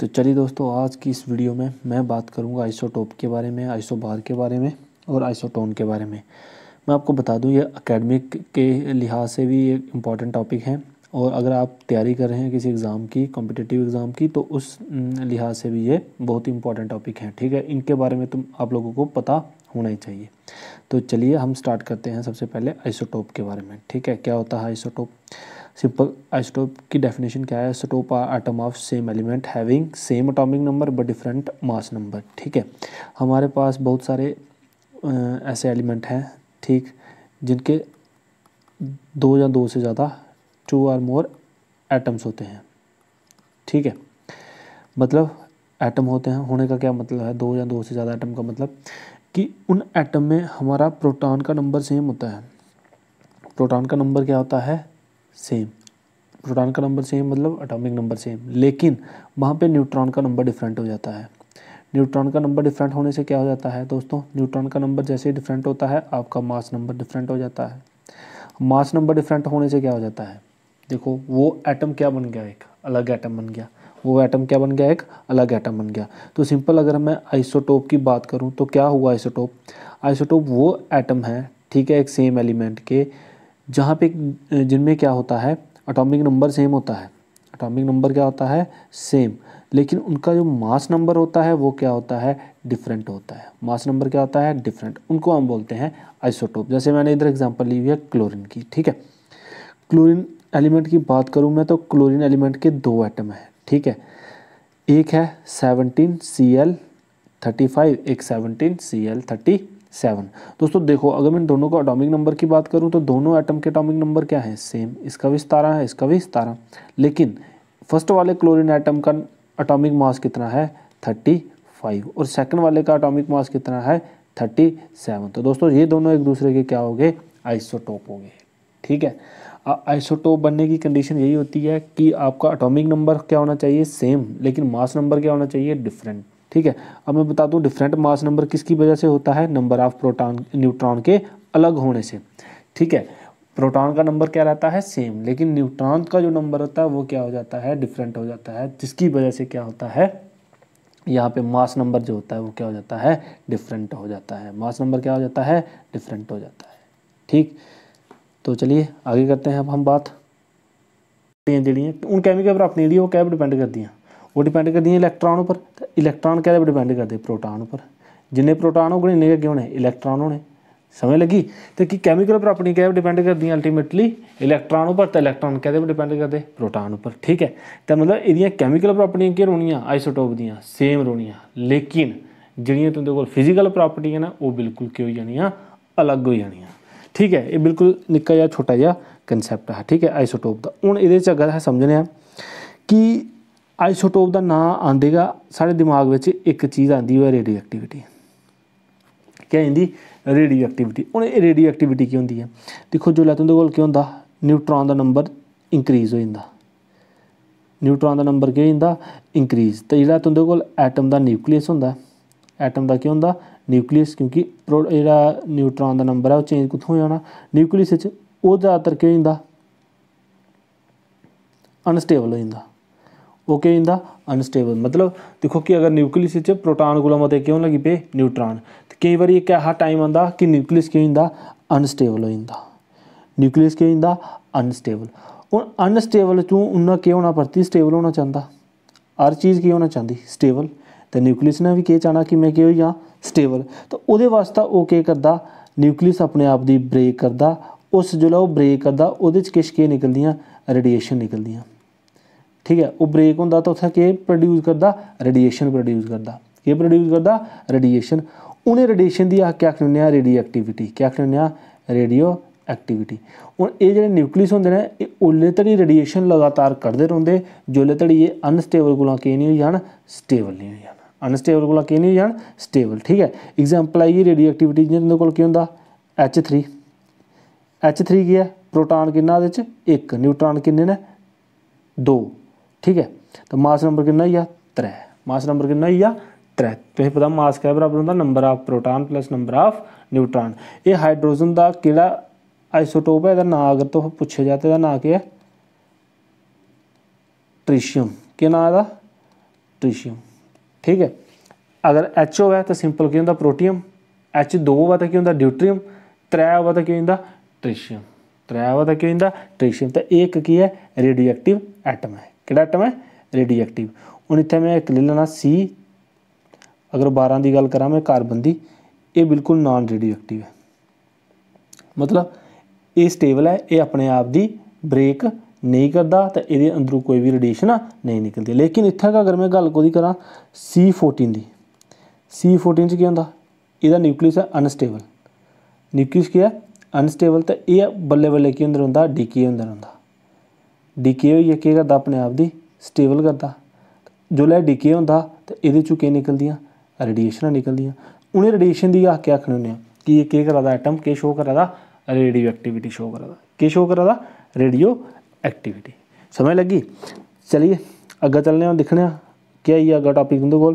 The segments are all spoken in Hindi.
तो चलिए दोस्तों आज की इस वीडियो में मैं बात करूंगा आइसोटोप के बारे में आइसोबार के बारे में और आइसोटोन के बारे में मैं आपको बता दूं ये एकेडमिक के लिहाज से भी एक इम्पॉर्टेंट टॉपिक है और अगर आप तैयारी कर रहे हैं किसी एग्ज़ाम की कॉम्पिटिटिव एग्ज़ाम की तो उस लिहाज से भी ये बहुत ही इंपॉर्टेंट टॉपिक है ठीक है इनके बारे में तुम आप लोगों को पता होना ही चाहिए तो चलिए हम स्टार्ट करते हैं सबसे पहले आइसोटोप के बारे में ठीक है क्या होता है आइसोटोप सिंपल आइसोटोप की डेफिनेशन क्या है isotope atom of same element having same atomic number but different mass number ठीक है हमारे पास बहुत सारे ऐसे एलिमेंट हैं ठीक जिनके दो या दो से ज़्यादा टू आर मोर एटम्स होते हैं ठीक है मतलब एटम होते हैं होने का क्या मतलब है दो या दो से ज़्यादा एटम का मतलब कि उन एटम में हमारा प्रोटॉन का नंबर सेम होता है प्रोटॉन का नंबर क्या होता है सेम प्रोटॉन का नंबर सेम मतलब एटॉमिक नंबर सेम लेकिन वहाँ पे न्यूट्रॉन का नंबर डिफरेंट हो जाता है न्यूट्रॉन का नंबर डिफरेंट होने से क्या हो जाता है दोस्तों न्यूट्रॉन का नंबर जैसे ही डिफरेंट होता है आपका मास नंबर डिफरेंट हो जाता है मास नंबर डिफरेंट होने से क्या हो जाता है देखो वो एटम क्या बन गया एक अलग एटम बन गया वो एटम क्या बन गया एक अलग एटम बन गया तो सिंपल अगर मैं आइसोटोप की बात करूँ तो क्या हुआ आइसोटोप आइसोटोप वो एटम है ठीक है एक सेम एलिमेंट के जहाँ पे जिनमें क्या होता है अटोमिक नंबर सेम होता है अटोमिक नंबर क्या होता है सेम लेकिन उनका जो मास नंबर होता है वो क्या होता है डिफरेंट होता है मास नंबर क्या होता है डिफरेंट उनको हम बोलते हैं आइसोटोप जैसे मैंने इधर एग्जांपल ली हुई है क्लोरीन की ठीक है क्लोरीन एलिमेंट की बात करूँ मैं तो क्लोरीन एलिमेंट के दो आइटम हैं ठीक है एक है seventeen C L thirty five एक seventeen C L thirty seven दोस्तों देखो अगर मैं दोनों का अटोमिक नंबर की बात करूँ तो दोनों एटम के अटोमिक नंबर क्या है सेम इसका भी सतारह है इसका भी सतारह लेकिन फर्स्ट वाले क्लोरिन एटम का अटोमिक मास कितना है थर्टी फाइव और सेकंड वाले का अटोमिक मास कितना है थर्टी सेवन तो दोस्तों ये दोनों एक दूसरे के क्या हो गए आइसोटोप हो गए ठीक है आइसोटोप बनने की कंडीशन यही होती है कि आपका अटोमिक नंबर क्या होना चाहिए सेम लेकिन मास नंबर क्या होना चाहिए डिफरेंट ठीक है अब मैं बता दूं डिफरेंट मास नंबर किसकी वजह से होता है नंबर ऑफ प्रोटॉन न्यूट्रॉन के अलग होने से ठीक है प्रोटॉन का नंबर क्या रहता है सेम लेकिन न्यूट्रॉन का जो नंबर होता है वो क्या हो जाता है डिफरेंट हो जाता है जिसकी वजह से क्या होता है यहाँ पे मास नंबर जो होता है वो क्या हो जाता है डिफरेंट हो जाता है मास नंबर क्या हो जाता है डिफरेंट हो जाता है ठीक तो चलिए आगे करते हैं अब हम बात जी उन कैमिकल पर अपनी वो कैब डिपेंड करती हैं वो डिपेंड कर इलैक्ट्रॉन इलेक्ट्रॉन उप्पर ते पर डिपेंड करते प्रोटॉन पर जिन्ने प्रोटान होङन इन्ने गै होने इलेक्ट्रॉन होने समझ लगी ते कि कैमिकल प्रॉपर्टी कैह्दे पर डिपेंड कर अल्टीमेटली इलेक्ट्रॉन पर ते इलेक्ट्रॉन कैह्दे पर डिपेंड करते प्रोटॉन पर ठीक है तो मतलब एह्दियां कैमिकल प्रॉपर्टियां केह् रौह्नियां आइसोटोप दिया सेम रौह्नियां लेकिन जेह्ड़ियां तुं'दे को फिजिकल प्रॉपर्टियां न ओह् बिल्कुल केह् होई जानियां अलग हो जानियां ठीक है एह् बिल्कुल निक्का जेहा छोटा जहा कंसैप्ट हा ठीक है आइसोटोप का हून एह्दे अगर समझने कि ਆਈਸੋਟੋਪ ਦਾ ਨਾਂ ਆਂਦੇਗਾ ਸਾਡੇ ਦਿਮਾਗ ਵਿੱਚ ਇੱਕ ਚੀਜ਼ ਆਂਦੀ ਹੈ ਰੇਡੀਓਐਕਟੀਵਿਟੀ ਕੀ ਆਂਦੀ ਰੇਡੀਓਐਕਟੀਵਿਟੀ ਉਹ ਰੇਡੀਓਐਕਟੀਵਿਟੀ ਕੀ ਹੁੰਦੀ ਹੈ ਦੇਖੋ ਜੋ ਲੈਟਨ ਦੇ ਕੋਲ ਕੀ ਹੁੰਦਾ ਨਿਊਟ੍ਰੋਨ ਦਾ ਨੰਬਰ ਇਨਕਰੀਜ਼ ਹੋ ਜਾਂਦਾ ਨਿਊਟ੍ਰੋਨ ਦਾ ਨੰਬਰ ਕੀ ਹੁੰਦਾ ਇਨਕਰੀਜ਼ ਤੇ ਜਿਹੜਾ ਤੁੰਦੇ ਕੋਲ ਐਟਮ ਦਾ ਨਿਊਕਲੀਅਸ ਹੁੰਦਾ ਐਟਮ ਦਾ ਕੀ ਹੁੰਦਾ ਨਿਊਕਲੀਅਸ ਕਿਉਂਕਿ ਜਿਹੜਾ ਨਿਊਟ੍ਰੋਨ ਦਾ ਨੰਬਰ ਹੈ ਉਹ ਚੇਂਜ ਕਿੱਥੋਂ ਜਾਣਾ ਨਿਊਕਲੀਅਸ ਵਿੱਚ ਉਹ ਜ਼ਿਆਦਾਤਰ ਕੀ ਹੁੰਦਾ ਅਨਸਟੇਬਲ ਹੋ ਜਾਂਦਾ ਉਹ ਕੀ ਹੁੰਦਾ ਅਨਸਟੇਬਲ ਮਤਲਬ ਦੇਖੋ ਕਿ ਅਗਰ ਨਿਊਕਲੀਅਸ ਵਿੱਚ ਪ੍ਰੋਟਾਨ ਗੁਲਾਮ ਤੇ ਕਿਉਂ ਲੱਗੀ ਪਏ ਨਿਊਟ੍ਰਾਨ ਤੇ ਕਈ ਵਾਰੀ ਇਹ ਕਿਹੜਾ ਟਾਈਮ ਆਂਦਾ ਕਿ ਨਿਊਕਲੀਅਸ ਕੀ ਹੁੰਦਾ ਅਨਸਟੇਬਲ ਹੋ ਜਾਂਦਾ ਨਿਊਕਲੀਅਸ ਕੀ ਹੁੰਦਾ ਅਨਸਟੇਬਲ ਹੁਣ ਅਨਸਟੇਬਲ ਤੋਂ ਉਹਨਾਂ ਕੀ ਹੋਣਾ ਪ੍ਰਤੀ ਸਟੇਬਲ ਹੋਣਾ ਚਾਹੁੰਦਾ ਹਰ ਚੀਜ਼ ਕੀ ਹੋਣਾ ਚਾਹੁੰਦੀ ਸਟੇਬਲ ਤੇ ਨਿਊਕਲੀਅਸ ਨੇ ਵੀ ਕੀ ਚਾਹਣਾ ਕਿ ਮੈਂ ਕੀ ਹੋ ਜਾਂ ਸਟੇਬਲ ਤਾਂ ਉਹਦੇ ਵਾਸਤੇ ਉਹ ਕੀ ਕਰਦਾ ਨਿਊਕਲੀਅਸ ਆਪਣੇ ਆਪ ਦੀ ਬ੍ਰੇਕ ਕਰਦਾ ਉਸ ਜਦੋਂ ਉਹ ਬ੍ਰੇਕ ਕਰਦਾ ਉਹਦੇ ਚ ਕਿਸ਼ਕੇ ਨਿਕਲਦੀਆਂ ਰੇਡੀਏਸ਼ਨ ਨਿਕਲਦੀਆਂ ਠੀਕ ਹੈ ਉਹ ਬ੍ਰੇਕ ਹੁੰਦਾ ਤਾਂ ਉੱਥੇ ਕੀ ਪ੍ਰੋਡਿਊਸ ਕਰਦਾ ਰੇਡੀਏਸ਼ਨ ਪ੍ਰੋਡਿਊਸ ਕਰਦਾ ਕੀ ਪ੍ਰੋਡਿਊਸ ਕਰਦਾ ਰੇਡੀਏਸ਼ਨ ਉਹਨੇ ਰੇਡੀਏਸ਼ਨ ਦੀ ਆ ਕਿਆ ਕਹਿੰਦੇ ਆ ਰੇਡੀਓ ਐਕਟੀਵਿਟੀ ਕਿਆ ਕਹਿੰਦੇ ਆ ਰੇਡੀਓ ਐਕਟੀਵਿਟੀ ਹੁਣ ਇਹ ਜਿਹੜੇ ਨਿਊਕਲੀਅਸ ਹੁੰਦੇ ਨੇ ਇਹ ਉਲੇ ਤੜੀ ਰੇਡੀਏਸ਼ਨ ਲਗਾਤਾਰ ਕਰਦੇ ਰਹਿੰਦੇ ਜੁਲੇ ਤੜੀ ਇਹ ਅਨਸਟੇਬਲ ਗੁਲਾਂ ਕੀ ਨਹੀਂ ਜਾਣ ਸਟੇਬਲ ਨਹੀਂ ਹੋ ਜਾਣ ਅਨਸਟੇਬਲ ਗੁਲਾਂ ਕੀ ਨਹੀਂ ਜਾਣ ਸਟੇਬਲ ਠੀਕ ਹੈ ਐਗਜ਼ਾਮਪਲ ਆਈ ਰੇਡੀਓ ਐਕਟੀਵਿਟੀ ਜਿਹਨਾਂ ਦੇ ਕੋਲ ਕੀ ਹੁੰਦਾ H3 H3 ਕੀ ਹੈ ਪ੍ਰੋਟਾਨ ਕਿੰਨਾ ਦੇ ਵਿੱਚ 1 ਨਿਊਟ੍ਰੋਨ ਕਿੰਨੇ ਨੇ 2 ठीक है तो मास नंबर कितना या त्रै मास नंबर कितना या तो तुसें पता मास क्या बराबर होता number of proton plus number of neutron ये हाइड्रोजन का केह्ड़ा आइसोटोप है यदा ना अगर तो पूछे जा तो ना नांऽ केह् ट्रिशियम के ना यदा ट्रिशियम ठीक है अगर एच हो तो सिंपल केह् होता प्रोटियम एच दो होऐ तो केह् होंदा ड्यूट्रियम त्रै होऐ तो केह् ट्रिशियम त्रै होऐ तो केह् ट्रिशियम तो एक की है रेडियोएक्टिव एटम है ਕਿਹੜਾ ਐਟਮ ਹੈ ਰੇਡੀਏਟਿਵ ਹੁਣ ਇੱਥੇ ਮੈਂ ਇੱਕ ਲੈ ਲੈਣਾ ਸੀ ਅਗਰ 12 ਦੀ ਗੱਲ ਕਰਾਂ ਮੈਂ ਕਾਰਬਨ ਦੀ ਇਹ ਬਿਲਕੁਲ ਨਾਨ ਰੇਡੀਏਟਿਵ ਹੈ ਮਤਲਬ ਇਹ ਸਟੇਬਲ ਹੈ ਇਹ ਆਪਣੇ ਆਪ ਦੀ ਬ੍ਰੇਕ ਨਹੀਂ ਕਰਦਾ ਤਾਂ ਇਹਦੇ ਅੰਦਰੋਂ ਕੋਈ ਵੀ ਰੇਡੀਏਸ਼ਨ ਨਹੀਂ ਨਿਕਲਦੀ ਲੇਕਿਨ ਇੱਥੇ ਅਗਰ ਮੈਂ ਗੱਲ ਕੋਦੀ ਕਰਾਂ C14 ਦੀ C14 ਚ ਕੀ ਹੁੰਦਾ ਇਹਦਾ ਨਿਊਕਲੀਅਸ ਹੈ ਅਨਸਟੇਬਲ ਨਿਊਕਲੀਅਸ ਕੀ ਹੈ ਅਨਸਟੇਬਲ ਤਾਂ ਇਹ ਬੱਲੇ ਬੱਲੇ ਕੀ ਅੰਦਰ ਹੁੰਦਾ ਡੀਕੇ ਅੰਦਰ ਹੁੰਦਾ डीके होइयै करता अपने आप की स्टेबल करता जोल्लै डीके होंदा ते एह्दे चूं केह् रेडिएशन निकल निकलदियां उन्हें रेडिएशन की आके आखने होन्ने कि यह करा दा के शो करा दा रेडियो एक्टिविटी शो करा दा के शो करा दा रेडियो एक्टिविटी समझ लगी चलिए अगर चलने दिखने क्या अगर टॉपिक आई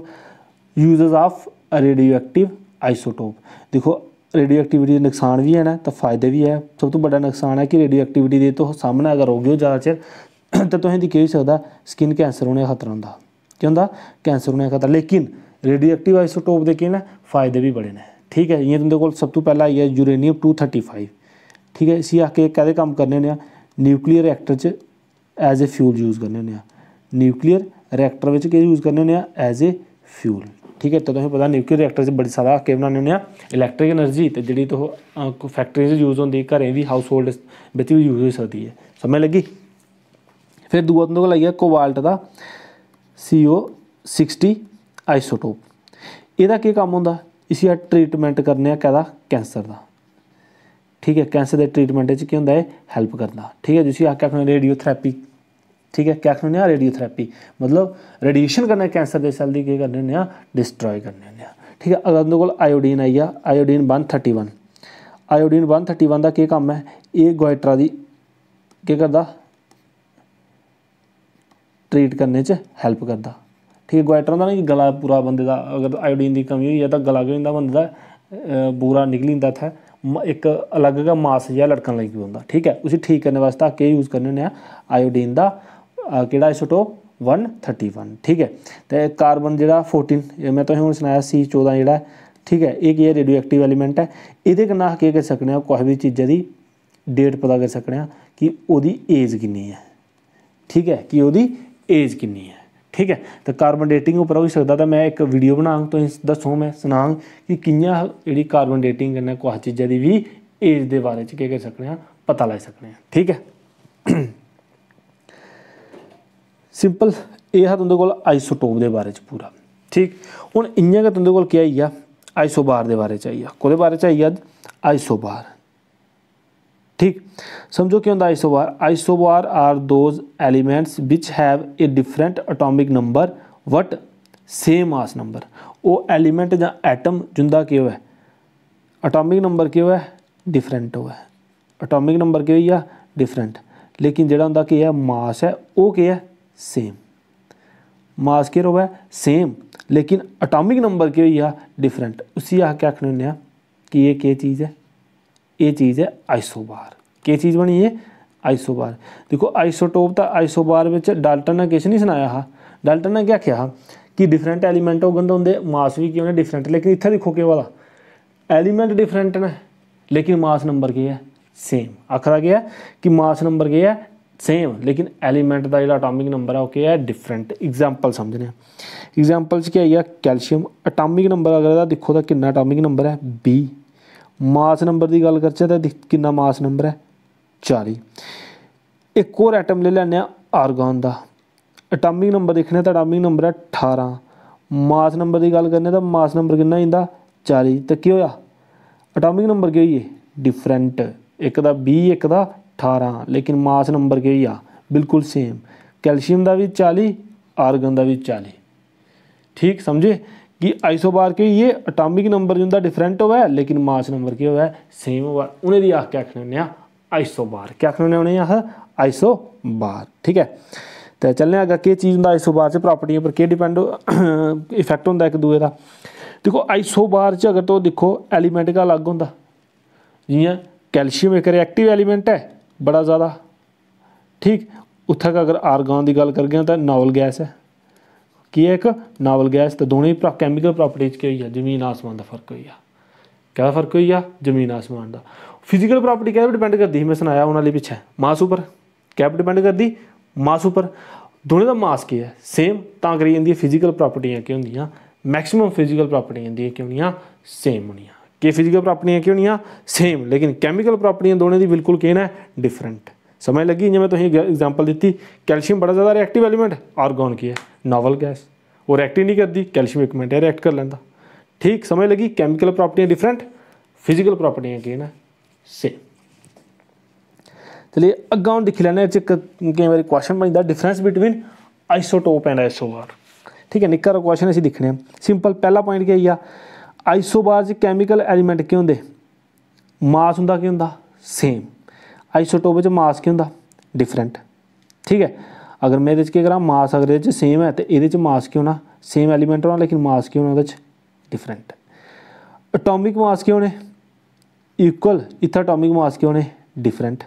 गेआ अगला ऑफ रेडियो एक्टिव आइसोटोप देखो ਰੇਡੀਓ ਐਕਟੀਵਿਟੀ ਦੇ ਨੁਕਸਾਨ ਵੀ ਹੈ ਨਾ ਤਾਂ ਫਾਇਦੇ ਵੀ ਹੈ ਸਭ ਤੋਂ ਵੱਡਾ ਨੁਕਸਾਨ ਹੈ ਕਿ ਰੇਡੀਓ ਐਕਟੀਵਿਟੀ ਦੇ ਤੋਂ ਸਾਹਮਣਾ ਅਗਰ ਹੋ ਗਿਓ ਜ਼ਿਆਦਾ ਚਿਰ ਤਾਂ ਤੁਸੀਂ ਦੀ ਕੀ ਸਕਦਾ ਸਕਿਨ ਕੈਂਸਰ ਹੋਣੇ ਦਾ ਖਤਰਾ ਹੁੰਦਾ ਕੀ ਹੁੰਦਾ ਕੈਂਸਰ ਹੋਣੇ ਦਾ ਖਤਰਾ ਲੇਕਿਨ ਰੇਡੀਓ ਐਕਟਿਵ ਆਈਸੋਟੋਪ ਦੇ ਕੀ ਨਾ ਫਾਇਦੇ ਵੀ ਬੜੇ ਨੇ ਠੀਕ ਹੈ ਇਹ ਤੁਹਾਡੇ ਕੋਲ ਸਭ ਤੋਂ ਪਹਿਲਾਂ ਆਈ ਹੈ ਯੂਰੇਨੀਅਮ 235 ਠੀਕ ਹੈ ਅਸੀਂ ਆ ਕੇ ਕਦੇ ਕੰਮ ਕਰਨੇ ਨੇ ਨਿਊਕਲੀਅਰ ਰਿਐਕਟਰ 'ਚ ਐਜ਼ ਅ ਫਿਊਲ ਯੂਜ਼ ਕਰਨੇ ਨੇ ਨਿਊਕਲੀਅਰ ਰਿਐਕਟਰ ਵਿੱਚ ਕੀ ਯੂਜ਼ ਕਰਨੇ ਨੇ ਐਜ਼ ਅ ਫਿਊਲ ठीक है तो तुसें पता न्यूक्लियर रिएक्टर च बड़ी सारा केह् बनाने होन्ने आं इलैक्ट्रिक एनर्जी ते जेह्ड़ी तुस फैक्ट्री च यूज होंदी घरें बी हाउस होल्ड बिच्च बी यूज होई सकदी ऐ समझ लग्गी फिर दूआ तुं'दे कोल आई गेआ कोबाल्ट दा सी ओ सिक्सटी आइसोटोप एह्दा केह् कम्म होंदा इसी अस ट्रीटमैंट करने आं कैह्दा कैंसर दा ठीक ऐ कैंसर दे ट्रीटमैंट च केह् होंदा एह् हैल्प करदा ठीक ऐ जिसी अस आखने रेडियो थेरेपी ठीक है क्या करने रेडियोथेरेपी मतलब रेडिएशन कन्नै कैंसर के सैल की केह् करने होन्ने आं करने होन्ने ठीक है अगर उं'दे आयोडीन आई गेआ iodine one thirty one iodine one thirty one दा केह् कम्म ऐ एह् गोइटरा दी केह् करदा ट्रीट करने च हैल्प करदा ठीक है गोइटरा दा ना गला पूरा बंद दा अगर आयोडीन की कमी होई जा तां गला केह् होई जंदा बंदे निकली जंदा इतना इक अलग गै मास जेहा लटकन लगी पौंदा ठीक ऐ उसी ठीक करने वास्तै केह् यूज़ करने होन्ने आयोडीन दा केड़ा आइसोटोप वन ठीक है तो कार्बन जो फोर्टीन मैं तुम तो हूँ सनाया सी चौदह जोड़ा ठीक है एक ये रेडियो एक्टिव एलीमेंट है ये कन्ना कर करी सकते कोई भी चीज़ा की डेट पता कर सकते हैं कि वोदी एज कि है ठीक है कि वोदी एज कि है ठीक है तो कार्बन डेटिंग उपर हो सकता तो मैं एक वीडियो बनांग तो दसों मैं सनांग कि कियां जी कार्बन डेटिंग कुछ चीज़ा की भी एज के बारे में क्या कर सकते हैं पता ला सकते हैं ठीक है सिंपल एह् हा तुंदे आइसोटोप के बारे पूरा ठीक हूँ इं गै तुंदे कोल आई गेआ आइसोबार के बारे आई गेआ बारे आई आइसोबार ठीक समझो क्या होंदा isobar isobar are those elements which have a different atomic number but same mass number वो एलीमेंट या एटम जिंदा क्यों है अटोमिक नंबर क्यों है डिफरेंट हो अटोमिक नंबर क्यों डिफरेंट लेकिन जोड़ा उनका केह् मास है वह क्या है सेम मास के रोवे सेम लेकिन अटामिक नंबर के यह डिफरेंट उसी यह क्या आखने कि ये क्या चीज़ है ये चीज़ है आइसोबार क्या चीज़ बनी है आइसोबार देखो आइसोटोप तो आइसोबार में डाल्टन ने किश नहीं सुनाया हा डाल्टन ने क्या क्या कि डिफरेंट एलीमेंट होगन तो उनके मास भी क्यों ने डिफरेंट लेकिन इतना देखो के वाला एलीमेंट डिफरेंट ने लेकिन मास नंबर के है सेम आखरा गया कि मास नंबर के है ਸੇਮ ਲੇਕਿਨ ਐਲੀਮੈਂਟ ਦਾ ਜਿਹੜਾ ਐਟੋਮਿਕ ਨੰਬਰ ਆ ਉਹ ਕੀ ਹੈ ਡਿਫਰੈਂਟ ਐਗਜ਼ਾਮਪਲ ਸਮਝਨੇ ਆ ਐਗਜ਼ਾਮਪਲ ਚ ਕੀ ਆਈ ਆ ਕੈਲਸ਼ੀਅਮ ਐਟੋਮਿਕ ਨੰਬਰ ਅਗਰ ਇਹਦਾ ਦੇਖੋ ਤਾਂ ਕਿੰਨਾ ਐਟੋਮਿਕ ਨੰਬਰ ਹੈ 20 ਮਾਸ ਨੰਬਰ ਦੀ ਗੱਲ ਕਰਚਾ ਤਾਂ ਕਿੰਨਾ ਮਾਸ ਨੰਬਰ ਹੈ 40 ਇੱਕ ਹੋਰ ਐਟਮ ਲੈ ਲੈਣੇ ਆ ਆਰਗਨ ਦਾ ਐਟੋਮਿਕ ਨੰਬਰ ਦੇਖਣਾ ਤਾਂ ਐਟੋਮਿਕ ਨੰਬਰ ਹੈ 18 ਮਾਸ ਨੰਬਰ ਦੀ ਗੱਲ ਕਰਨੇ ਤਾਂ ਮਾਸ ਨੰਬਰ ਕਿੰਨਾ ਹੁੰਦਾ 40 ਤਾਂ ਕੀ ਹੋਇਆ ਐਟੋਮਿਕ ਨੰਬਰ ਕੀ ਹੋਈਏ ਡਿਫਰੈਂਟ ਇੱਕ ਦਾ 20 ਇੱਕ ਦਾ 18 ਲੇਕਿਨ ਮਾਸ ਨੰਬਰ ਕੀ ਆ ਬਿਲਕੁਲ ਸੇਮ ਕੈਲਸ਼ੀਅਮ ਦਾ ਵੀ 40 ਆਰਗਨ ਦਾ ਵੀ 40 ਠੀਕ ਸਮਝੇ ਕਿ ਆਈਸੋਬਾਰ ਕੇ ਇਹ ਐਟਮਿਕ ਨੰਬਰ ਜਿੰਦਾ ਡਿਫਰੈਂਟ ਹੋਵੇ ਲੇਕਿਨ ਮਾਸ ਨੰਬਰ ਕੀ ਹੋਵੇ ਸੇਮ ਹੋਵੇ ਉਹਨੇ ਦੀ ਆਖ ਕੇ ਆਖਣੇ ਨੇ ਆਈਸੋਬਾਰ ਕੀ ਆਖਣੇ ਨੇ ਉਹਨੇ ਆਹ ਆਈਸੋਬਾਰ ਠੀਕ ਹੈ ਤੇ ਚੱਲਨੇ ਆਗਾ ਕੀ ਚੀਜ਼ ਦਾ ਆਈਸੋਬਾਰ ਚ ਪ੍ਰਾਪਰਟੀਆਂ ਪਰ ਕੀ ਡਿਪੈਂਡ ਇਫੈਕਟ ਹੁੰਦਾ ਇੱਕ ਦੂਏ ਦਾ ਦੇਖੋ ਆਈਸੋਬਾਰ ਚ ਅਗਰ ਤੋ ਦੇਖੋ ਐਲੀਮੈਂਟ ਕਾ ਅਲੱਗ ਹੁੰਦਾ ਜੀਆਂ ਕੈਲਸ਼ੀਅਮ ਇੱਕ ਰਿਐਕਟਿਵ ਐਲੀਮੈਂਟ ਹੈ ਬੜਾ ਜ਼ਿਆਦਾ ਠੀਕ ਉੱਥੇ ਕ ਅਗਰ ਆਰਗਨ ਦੀ ਗੱਲ ਕਰ ਕਰਗੇ ਤਾਂ ਨਾਵਲ ਗੈਸ ਹੈ ਕਿ ਹੈ ਇੱਕ ਨਾਵਲ ਗੈਸ ਤੇ ਦੋਨੇ ਕੈਮੀਕਲ ਪ੍ਰਾਪਰਟੀਜ਼ ਕੀ ਹੋਈ ਆ ਜ਼ਮੀਨ ਆਸਮਾਨ ਦਾ ਫਰਕ ਹੋਈ ਆ ਕਿਆ ਫਰਕ ਹੋਈ ਆ ਜ਼ਮੀਨ ਆਸਮਾਨ ਦਾ ਫਿਜ਼ੀਕਲ ਪ੍ਰਾਪਰਟੀ ਕਿਹਦੇ ਡਿਪੈਂਡ ਕਰਦੀ ਸੀ ਮੈਂ ਸੁਣਾਇਆ ਉਹਨਾਂ ਲਈ ਪਿੱਛੇ ਮਾਸ ਉਪਰ ਕਿਹਦੇ ਡਿਪੈਂਡ ਕਰਦੀ ਮਾਸ ਉਪਰ ਦੋਨੇ ਦਾ ਮਾਸ ਕੀ ਹੈ ਸੇਮ ਤਾਂ ਕਰੀ ਜਾਂਦੀ ਫਿਜ਼ੀਕਲ ਪ੍ਰਾਪਰਟੀਆਂ ਕੀ ਹੁੰਦੀਆਂ ਮੈਕਸਿਮਮ ਫਿਜ਼ੀਕਲ ਪ੍ਰਾਪਰਟੀਆਂ ਹੁੰਦੀਆਂ ਕਿ ਹੁੰਦੀਆਂ ਸੇਮ ਹੁੰਦੀਆਂ कि फिजिकल प्रॉपर्टियाँ क्यों नहीं सेम लेकिन कैमिकल प्रॉपर्टियाँ दोनों की बिल्कुल केन है डिफरेंट समझ लगी जिमें तुम एग्जाम्पल दी कैल्शियम बड़ा ज़्यादा रिएक्टिव एलीमेंट आर्गोन की है नॉवल गैस वो रिएक्ट ही नहीं करती कैल्शियम एक मिनट रिएक्ट कर लेंदा ठीक समझ लगी कैमिकल प्रॉपर्टियाँ डिफरेंट फिजिकल प्रॉपर्टियाँ केन है सेम चलिए अग्गें हूँ दिक्खी लैने केईं बारी क्वेश्चन बनता difference between isotope and isobar ठीक है निक्का क्वेश्चन अस दिक्खने सिंपल पहला पॉइंट क्या आई आइसोबार कैमिकल एलीमेंट के होंदे मास उं'दा केह् होंदा सेम आइसोटोप मास के होंदा डिफरेंट ठीक है अगर मैं ये च केह् मास अगर ये सेम है तो एह्दे मास केह् होना सेम एलीमेंट होना लेकिन मास केह् होना च डिफरेंट अटोमिक मास के होने इक्वल इत्थै अटोमिक मास के होने डिफरेंट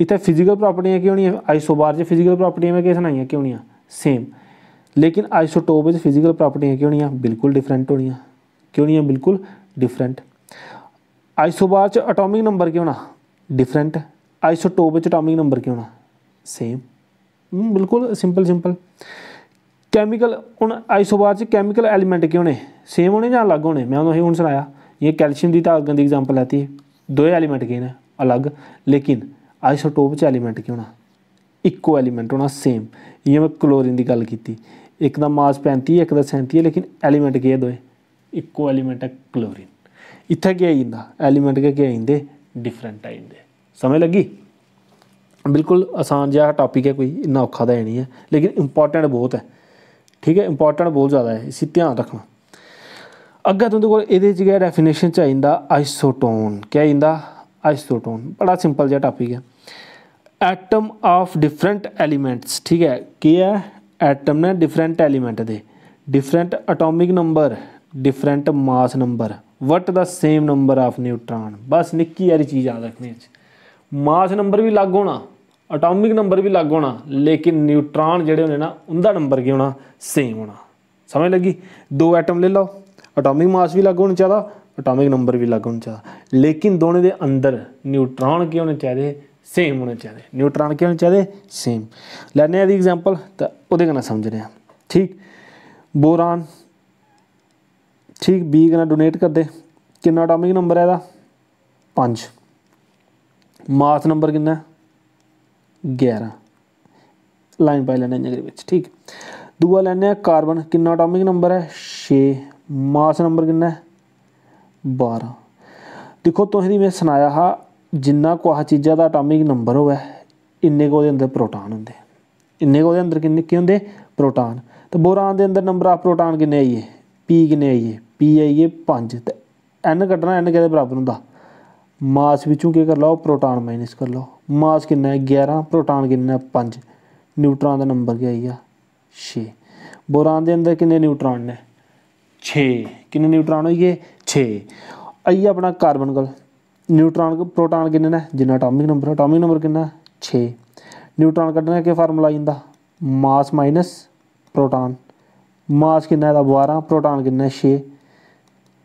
इत्थै फिजिकल प्रापर्टियां केह् होनियां आइसोबार च फिजिकल प्रापर्टियां में केह् सनाइयां केह् सेम लेकिन आइसोटोप च फिजिकल प्रापर्टियां केह् होनियां बिल्कुल डिफरेंट होनियां ਕਿਉਂ ਨਹੀਂ ਹੈ ਬਿਲਕੁਲ ਡਿਫਰੈਂਟ ਆਈਸੋਬਾਰ ਚ ਐਟੋਮਿਕ ਨੰਬਰ ਕਿਉਂ ਨਾ ਡਿਫਰੈਂਟ ਆਈਸੋਟੋਪ ਵਿੱਚ ਐਟੋਮਿਕ ਨੰਬਰ ਕਿਉਂ ਨਾ ਸੇਮ ਬਿਲਕੁਲ ਸਿੰਪਲ ਸਿੰਪਲ ਕੈਮੀਕਲ ਹੁਣ ਆਈਸੋਬਾਰ ਚ ਕੈਮੀਕਲ ਐਲੀਮੈਂਟ ਕਿਉਂ ਨੇ ਸੇਮ ਹੋਣੇ ਜਾਂ ਅਲੱਗ ਹੋਣੇ ਮੈਂ ਉਹਨੂੰ ਹੁਣ ਸੁਣਾਇਆ ਇਹ ਕੈਲਸ਼ੀਅਮ ਦੀ ਤਾਂ ਗੰਦੀ ਐਗਜ਼ਾਮਪਲ ਆਤੀ ਹੈ ਦੋ ਐਲੀਮੈਂਟ ਗਏ ਨੇ ਅਲੱਗ ਲੇਕਿਨ ਆਈਸੋਟੋਪ ਚ ਐਲੀਮੈਂਟ ਕਿਉਂ ਨਾ ਇੱਕੋ ਐਲੀਮੈਂਟ ਹੋਣਾ ਸੇਮ ਇਹ ਮੈਂ ਕਲੋਰੀਨ ਦੀ ਗੱਲ ਕੀਤੀ ਇੱਕ ਦਾ ਮਾਸ 35 ਇੱਕ ਦਾ 37 ਲੇਕਿਨ ਐਲੀਮੈਂਟ ਗਏ ਦੋਏ इको एलीमेंट है क्लोरीन इत्थै केह् आई एलीमेंट के गै आई डिफरेंट आई जंदे समझ लग्गी बिल्कुल आसान जहा टॉपिक है कोई इन्ना औखा ते है निं ऐ लेकिन इंपार्टेंट बहुत है ठीक है इंपार्टेंट बहुत ज्यादा है इसी ध्यान रखना अगर तुम्हें कोल डेफिनेशन च आई आइसोटोन क्या आई आइसोटोन बड़ा सिंपल जेहा टॉपिक है एटम ऑफ डिफरेंट एलिमेंट्स ठीक है केह् है एटम ने डिफरेंट एलीमेंट के different atomic number different mass number but ਦਾ ਸੇਮ ਨੰਬਰ ਆਫ ਨਿਊਟ੍ਰਾਨ ਬਸ ਨਿੱਕੀ ਯਾਰੀ ਚੀਜ਼ ਯਾਦ ਰੱਖਣੀ ਹੈ ਮਾਸ ਨੰਬਰ ਵੀ ਲੱਗ ਹੋਣਾ ਐਟੋਮਿਕ ਨੰਬਰ ਵੀ ਲੱਗ ਹੋਣਾ ਲੇਕਿਨ ਨਿਊਟ੍ਰਾਨ ਜਿਹੜੇ ਹੁੰਦੇ ਨਾ ਉਹਦਾ ਨੰਬਰ ਕੀ ਹੋਣਾ ਸੇਮ ਹੋਣਾ ਸਮਝ ਲੱਗੀ ਦੋ ਐਟਮ ਲੈ ਲਓ ਐਟੋਮਿਕ ਮਾਸ ਵੀ ਲੱਗ ਹੋਣਾ ਚਾਹੀਦਾ ਐਟੋਮਿਕ ਨੰਬਰ ਵੀ ਲੱਗ ਹੋਣਾ ਚਾਹੀਦਾ ਲੇਕਿਨ ਦੋਨੇ ਦੇ ਅੰਦਰ ਨਿਊਟ੍ਰਾਨ ਕੀ ਹੋਣੇ ਚਾਹੀਦੇ ਸੇਮ ਹੋਣੇ ਚਾਹੀਦੇ ਨਿਊਟ੍ਰਾਨ ਕੀ ਹੋਣੇ ਚਾਹੀਦੇ ਸੇਮ ਲੈਣੇ ਆ ਦੀ ਐਗਜ਼ਾਮਪਲ ਤਾਂ ਉਹਦੇ ਸਮਝ ਰਹੇ ਆ ਠੀਕ ਬੋਰਾਨ ठीक बी कन्नै डोनेट करदे कि अटामिक नंबर है एह्दा पंज मास नंबर किन्ना ऐ लाइन पाई लैन्ने इ'यां करी ठीक दूआ लैन्ने कार्बन किन्ना अटामिक नंबर है छे मास नंबर किन्ना बारह देखो दिक्खो तुसेंगी में सनाया हा जिन्ना कुसै चीजा दा अटामिक नंबर होऐ इन्ने गै अंदर प्रोटान होंदे इन्ने गै अंदर किन्ने केह् प्रोटान ते बोरान दे अंदर नंबर ऑफ प्रोटान किन्ने आई पी किन्ने आइए पी आई गे पंज ते एन कड्ढना एन कैह्दे बराबर होंदा मास बिच्चूं केह् करी प्रोटान माइनस कर लैओ मास कि ऐ ग्यारां प्रोटान किन्ना ऐ पंज नंबर केह् आई छे बोरान के अंदर किन्ने न्यूट्रॉन ने छे कि न्यूट्रॉन हो गे छे आई अपना कार्बन कोल न्यूट्रान प्रोटान किन्ने जिन्ना अटामिक नंबर अटामिक नंबर किन्ना छे न्यूट्रॉन क्डने केह् फार्मूला आई जंदा मास माइनस प्रोटान मास कि बारह बारां प्रोटान किन्ना छे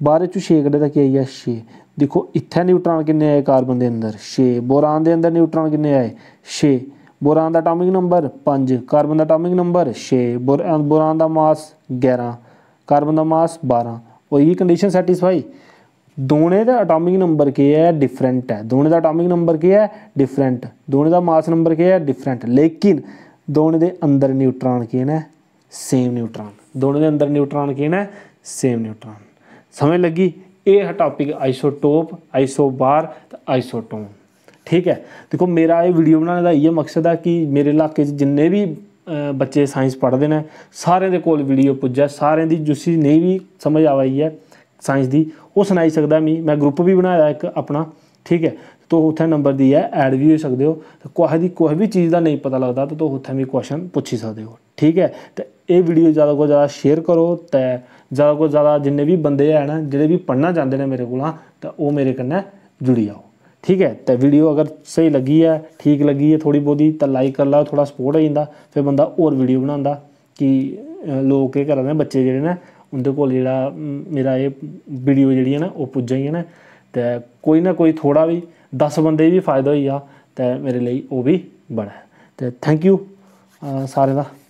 ਬਾਰੇ ਚੋਂ 6 ਕੱਢੇ ਤਾਂ ਕੀ ਆਈ 6 ਦੇਖੋ ਇੱਥੇ ਨਿਊਟ੍ਰੋਨ ਕਿੰਨੇ ਆਏ ਕਾਰਬਨ ਦੇ ਅੰਦਰ 6 ਬੋਰਾਨ ਦੇ ਅੰਦਰ ਨਿਊਟ੍ਰੋਨ ਕਿੰਨੇ ਆਏ 6 ਬੋਰਾਨ ਦਾ ਐਟੋਮਿਕ ਨੰਬਰ 5 ਕਾਰਬਨ ਦਾ ਐਟੋਮਿਕ ਨੰਬਰ 6 ਬੋਰਾਨ ਦਾ ਮਾਸ 11 ਕਾਰਬਨ ਦਾ ਮਾਸ 12 ਉਹ ਇਹ ਕੰਡੀਸ਼ਨ ਸੈਟੀਸਫਾਈ ਦੋਨੇ ਦਾ ਐਟੋਮਿਕ ਨੰਬਰ ਕੀ ਹੈ ਡਿਫਰੈਂਟ ਹੈ ਦੋਨੇ ਦਾ ਐਟੋਮਿਕ ਨੰਬਰ ਕੀ ਹੈ ਡਿਫਰੈਂਟ ਦੋਨੇ ਦਾ ਮਾਸ ਨੰਬਰ ਕੀ ਹੈ ਡਿਫਰੈਂਟ ਲੇਕਿਨ ਦੋਨੇ ਦੇ ਅੰਦਰ ਨਿਊਟ੍ਰੋਨ ਕੀ ਹੈ ਸੇਮ ਨਿਊਟ੍ਰੋਨ ਦੋਨੇ ਦੇ ਅੰਦਰ ਨਿਊਟ੍ਰੋਨ ਕੀ ਹੈ ਸੇਮ ਨਿਊਟ੍ਰੋਨ ਸਮਝ ਲੱਗੀ ਇਹ ਹੈ ਟਾਪਿਕ ਆਈਸੋਟੋਪ ਆਈਸੋਬਾਰ ਤੇ ਆਈਸੋਟੋਨ ਠੀਕ ਹੈ ਦੇਖੋ ਮੇਰਾ ਇਹ ਵੀਡੀਓ ਬਣਾਉਣ ਦਾ ਇਹ ਮਕਸਦ ਹੈ ਕਿ ਮੇਰੇ ਇਲਾਕੇ 'ਚ ਜਿੰਨੇ ਵੀ ਬੱਚੇ ਸਾਇੰਸ ਪੜ੍ਹਦੇ ਨੇ ਸਾਰਿਆਂ ਦੇ ਕੋਲ ਵੀਡੀਓ ਪੁੱਜਾ ਸਾਰਿਆਂ ਦੀ ਜੁਸੀ ਨਹੀਂ ਵੀ ਸਮਝ ਆਵਾਈ ਹੈ ਸਾਇੰਸ ਦੀ ਉਹ ਸੁਣਾਈ ਸਕਦਾ ਮੈਂ ਮੈਂ ਗਰੁੱਪ ਵੀ ਬਣਾਇਆ ਇੱਕ ਆਪਣਾ ਠੀਕ ਹੈ ਤੋ ਉੱਥੇ ਨੰਬਰ ਦੀ ਹੈ ਐਡ ਵੀ ਹੋ ਸਕਦੇ ਹੋ ਤੇ ਕੋਈ ਦੀ ਕੋਈ ਵੀ ਚੀਜ਼ ਦਾ ਨਹੀਂ ਪਤਾ ਲੱਗਦਾ ਤਾਂ ਤੋ ਉੱਥੇ ਵੀ ਕੁਐਸਚਨ ਪੁੱਛੀ ਸਕਦੇ ਹੋ ਠੀਕ ਹੈ ਤੇ ਇਹ ਵੀਡੀਓ ਜ਼ਿਆਦਾ ਤੋਂ ਜ਼ਿਆਦਾ ਸ਼ੇਅਰ ਕਰੋ ਤੇ ਜ਼ਿਆਦਾ ਕੋ ਜ਼ਿਆਦਾ ਜਿੰਨੇ ਵੀ ਬੰਦੇ ਆ ਨਾ ਜਿਹੜੇ ਵੀ ਪੜਨਾ ਚਾਹੁੰਦੇ ਨੇ ਮੇਰੇ ਕੋਲ ਤਾਂ ਉਹ ਮੇਰੇ ਕन्नै ਜੁੜੀ ਜਾਓ ਠੀਕ ਹੈ ਤਾਂ ਵੀਡੀਓ ਅਗਰ ਸਹੀ ਲੱਗੀ ਹੈ ਠੀਕ ਲੱਗੀ ਹੈ ਥੋੜੀ ਬੋਦੀ ਤਾਂ ਲਾਈਕ ਕਰ ਲਾ ਥੋੜਾ ਸਪੋਰਟ ਹੋ ਜਾਂਦਾ ਫਿਰ ਬੰਦਾ ਹੋਰ ਵੀਡੀਓ ਬਣਾਉਂਦਾ ਕਿ ਲੋਕ ਇਹ ਕਰਦੇ ਨੇ ਬੱਚੇ ਜਿਹੜੇ ਨੇ ਉਹਦੇ ਕੋਲ ਜਿਹੜਾ ਮੇਰਾ ਇਹ ਵੀਡੀਓ ਜਿਹੜੀ ਹੈ ਨਾ ਉਹ ਪੁੱਜ ਹੈ ਨਾ ਤੇ ਕੋਈ ਨਾ ਕੋਈ ਥੋੜਾ ਵੀ 10 ਬੰਦੇ ਵੀ ਫਾਇਦਾ ਹੋਈ ਆ ਤੇ ਮੇਰੇ ਲਈ ਉਹ ਵੀ ਬੜਾ ਤੇ ਥੈਂਕ ਯੂ ਸਾਰਿਆਂ ਦਾ